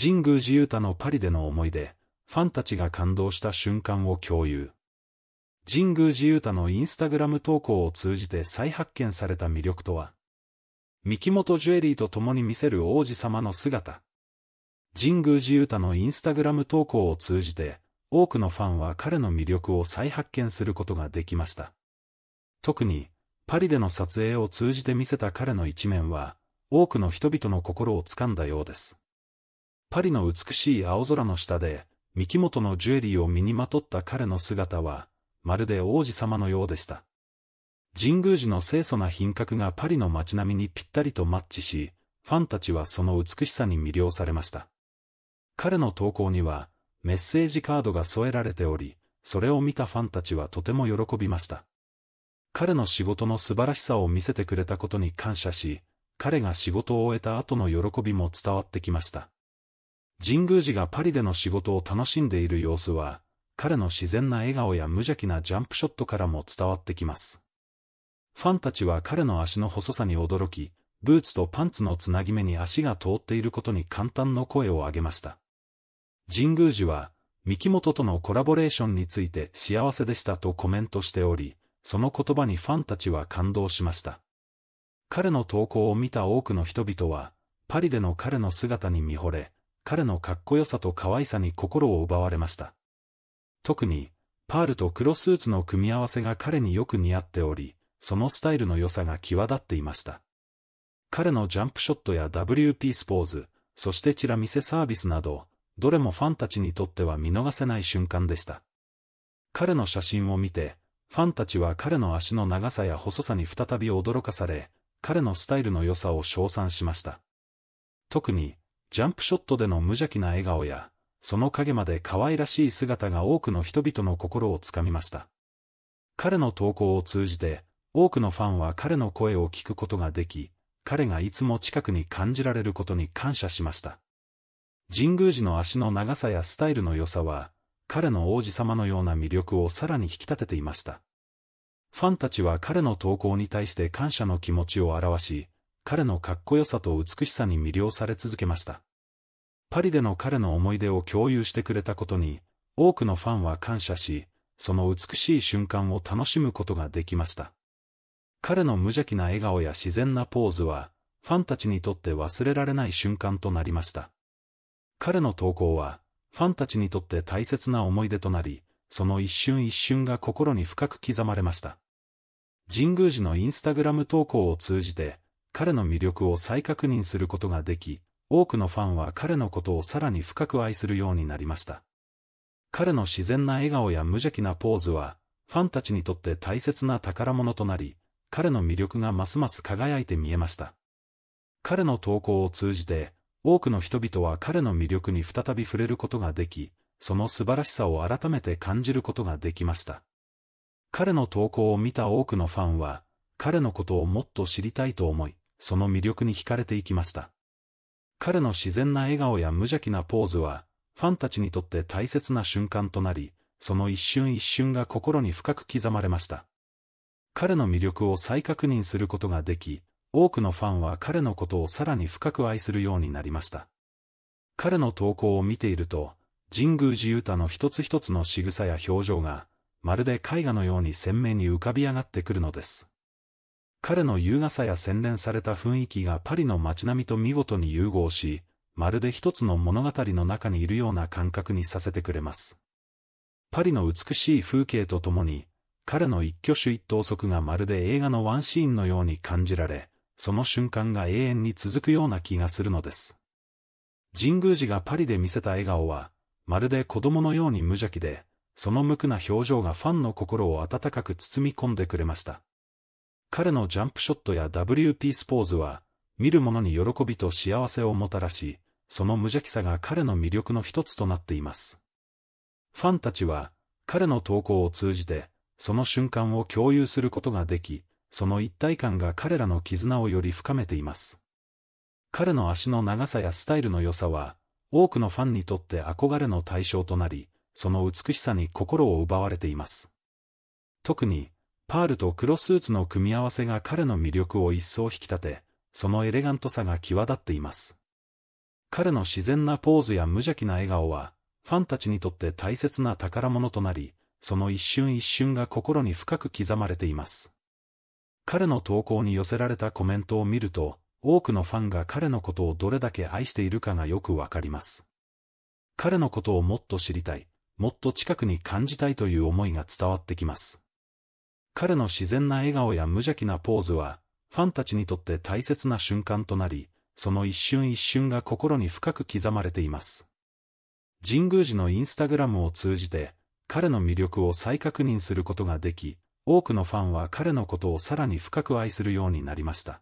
神宮寺勇太のパリでの思い出、ファンたちが感動した瞬間を共有。神宮寺勇太のインスタグラム投稿を通じて再発見された魅力とは三木本ジュエリーと共に見せる王子様の姿。神宮寺勇太のインスタグラム投稿を通じて、多くのファンは彼の魅力を再発見することができました。特に、パリでの撮影を通じて見せた彼の一面は、多くの人々の心をつかんだようです。パリの美しい青空の下で、三木本のジュエリーを身にまとった彼の姿は、まるで王子様のようでした。神宮寺の清楚な品格がパリの街並みにぴったりとマッチし、ファンたちはその美しさに魅了されました。彼の投稿には、メッセージカードが添えられており、それを見たファンたちはとても喜びました。彼の仕事の素晴らしさを見せてくれたことに感謝し、彼が仕事を終えた後の喜びも伝わってきました。神宮寺がパリでの仕事を楽しんでいる様子は、彼の自然な笑顔や無邪気なジャンプショットからも伝わってきます。ファンたちは彼の足の細さに驚き、ブーツとパンツのつなぎ目に足が通っていることに簡単の声を上げました。神宮寺は、三木本とのコラボレーションについて幸せでしたとコメントしており、その言葉にファンたちは感動しました。彼の投稿を見た多くの人々は、パリでの彼の姿に見惚れ、彼のかっこよさと可愛さに心を奪われました。特に、パールと黒スーツの組み合わせが彼によく似合っており、そのスタイルの良さが際立っていました。彼のジャンプショットや W ピースポーズ、そしてチラ見せサービスなど、どれもファンたちにとっては見逃せない瞬間でした。彼の写真を見て、ファンたちは彼の足の長さや細さに再び驚かされ、彼のスタイルの良さを称賛しました。特に、ジャンプショットでの無邪気な笑顔や、その影まで可愛らしい姿が多くの人々の心をつかみました。彼の投稿を通じて、多くのファンは彼の声を聞くことができ、彼がいつも近くに感じられることに感謝しました。神宮寺の足の長さやスタイルの良さは、彼の王子様のような魅力をさらに引き立てていました。ファンたちは彼の投稿に対して感謝の気持ちを表し、彼のかっこよさと美しさに魅了され続けました。パリでの彼の思い出を共有してくれたことに、多くのファンは感謝し、その美しい瞬間を楽しむことができました。彼の無邪気な笑顔や自然なポーズは、ファンたちにとって忘れられない瞬間となりました。彼の投稿は、ファンたちにとって大切な思い出となり、その一瞬一瞬が心に深く刻まれました。神宮寺のインスタグラム投稿を通じて、彼の魅力を再確認することができ、多くのファンは彼のことをさらに深く愛するようになりました。彼の自然な笑顔や無邪気なポーズは、ファンたちにとって大切な宝物となり、彼の魅力がますます輝いて見えました。彼の投稿を通じて、多くの人々は彼の魅力に再び触れることができ、その素晴らしさを改めて感じることができました。彼の投稿を見た多くのファンは、彼のことをもっと知りたいと思い、その魅力に惹かれていきました。彼の自然な笑顔や無邪気なポーズは、ファンたちにとって大切な瞬間となり、その一瞬一瞬が心に深く刻まれました。彼の魅力を再確認することができ、多くのファンは彼のことをさらに深く愛するようになりました。彼の投稿を見ていると、神宮寺ユタの一つ一つの仕草や表情が、まるで絵画のように鮮明に浮かび上がってくるのです。彼の優雅さや洗練された雰囲気がパリの街並みと見事に融合し、まるで一つの物語の中にいるような感覚にさせてくれます。パリの美しい風景とともに、彼の一挙手一投足がまるで映画のワンシーンのように感じられ、その瞬間が永遠に続くような気がするのです。神宮寺がパリで見せた笑顔は、まるで子供のように無邪気で、その無垢な表情がファンの心を温かく包み込んでくれました。彼のジャンプショットや W ピースポーズは、見る者に喜びと幸せをもたらし、その無邪気さが彼の魅力の一つとなっています。ファンたちは、彼の投稿を通じて、その瞬間を共有することができ、その一体感が彼らの絆をより深めています。彼の足の長さやスタイルの良さは、多くのファンにとって憧れの対象となり、その美しさに心を奪われています。特に、パールと黒スーツの組み合わせが彼の魅力を一層引き立て、そのエレガントさが際立っています。彼の自然なポーズや無邪気な笑顔は、ファンたちにとって大切な宝物となり、その一瞬一瞬が心に深く刻まれています。彼の投稿に寄せられたコメントを見ると、多くのファンが彼のことをどれだけ愛しているかがよくわかります。彼のことをもっと知りたい、もっと近くに感じたいという思いが伝わってきます。彼の自然な笑顔や無邪気なポーズは、ファンたちにとって大切な瞬間となり、その一瞬一瞬が心に深く刻まれています。神宮寺のインスタグラムを通じて、彼の魅力を再確認することができ、多くのファンは彼のことをさらに深く愛するようになりました。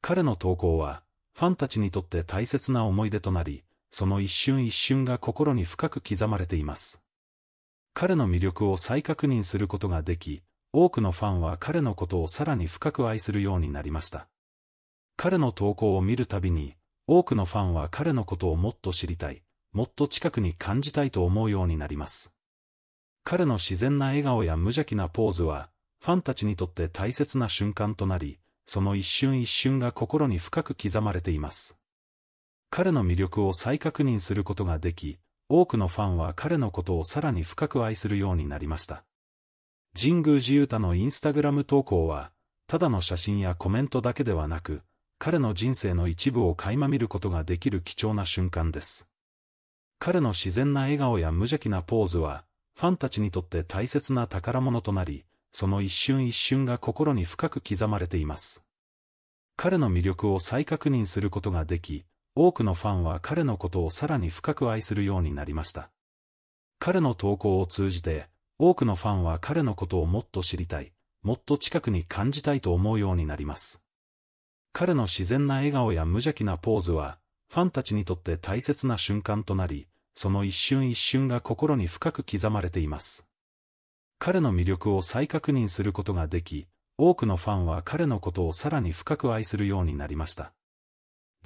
彼の投稿は、ファンたちにとって大切な思い出となり、その一瞬一瞬が心に深く刻まれています。彼の魅力を再確認することができ、多くのファンは彼のことをさらに深く愛するようになりました。彼の投稿を見るたびに、多くのファンは彼のことをもっと知りたい、もっと近くに感じたいと思うようになります。彼の自然な笑顔や無邪気なポーズは、ファンたちにとって大切な瞬間となり、その一瞬一瞬が心に深く刻まれています。彼の魅力を再確認することができ、多くのファンは彼のことをさらに深く愛するようになりました。神宮寺勇太のインスタグラム投稿は、ただの写真やコメントだけではなく、彼の人生の一部を垣間見ることができる貴重な瞬間です。彼の自然な笑顔や無邪気なポーズは、ファンたちにとって大切な宝物となり、その一瞬一瞬が心に深く刻まれています。彼の魅力を再確認することができ、多くのファンは彼のことをさらに深く愛するようになりました。彼の投稿を通じて、多くのファンは彼のことをもっと知りたい、もっと近くに感じたいと思うようになります。彼の自然な笑顔や無邪気なポーズは、ファンたちにとって大切な瞬間となり、その一瞬一瞬が心に深く刻まれています。彼の魅力を再確認することができ、多くのファンは彼のことをさらに深く愛するようになりました。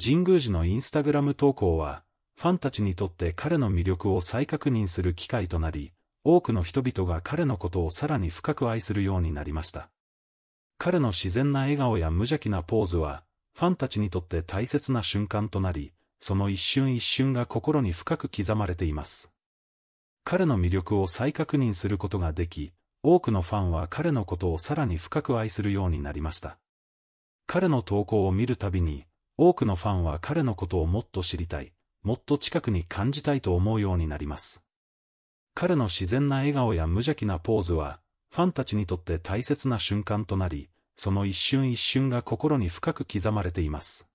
神宮寺のインスタグラム投稿は、ファンたちにとって彼の魅力を再確認する機会となり、多くの人々が彼のことをさらに深く愛するようになりました。彼の自然な笑顔や無邪気なポーズは、ファンたちにとって大切な瞬間となり、その一瞬一瞬が心に深く刻まれています。彼の魅力を再確認することができ、多くのファンは彼のことをさらに深く愛するようになりました。彼の投稿を見るたびに、多くのファンは彼のことをもっと知りたい、もっと近くに感じたいと思うようになります。彼の自然な笑顔や無邪気なポーズは、ファンたちにとって大切な瞬間となり、その一瞬一瞬が心に深く刻まれています。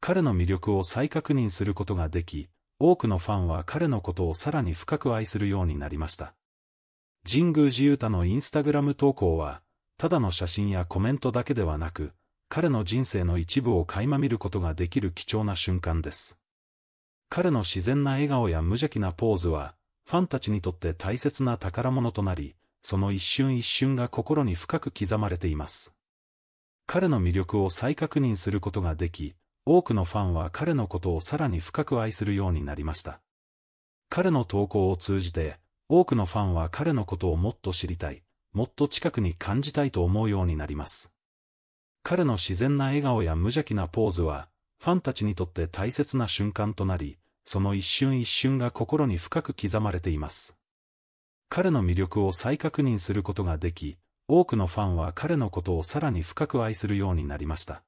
彼の魅力を再確認することができ、多くのファンは彼のことをさらに深く愛するようになりました。神宮寺勇太のインスタグラム投稿は、ただの写真やコメントだけではなく、彼の人生の一部を垣間見ることができる貴重な瞬間です。彼の自然な笑顔や無邪気なポーズは、ファンたちにとって大切な宝物となり、その一瞬一瞬が心に深く刻まれています。彼の魅力を再確認することができ、多くのファンは彼のことをさらに深く愛するようになりました。彼の投稿を通じて、多くのファンは彼のことをもっと知りたい、もっと近くに感じたいと思うようになります。彼の自然な笑顔や無邪気なポーズは、ファンたちにとって大切な瞬間となり、その一瞬一瞬が心に深く刻まれています。彼の魅力を再確認することができ、多くのファンは彼のことをさらに深く愛するようになりました。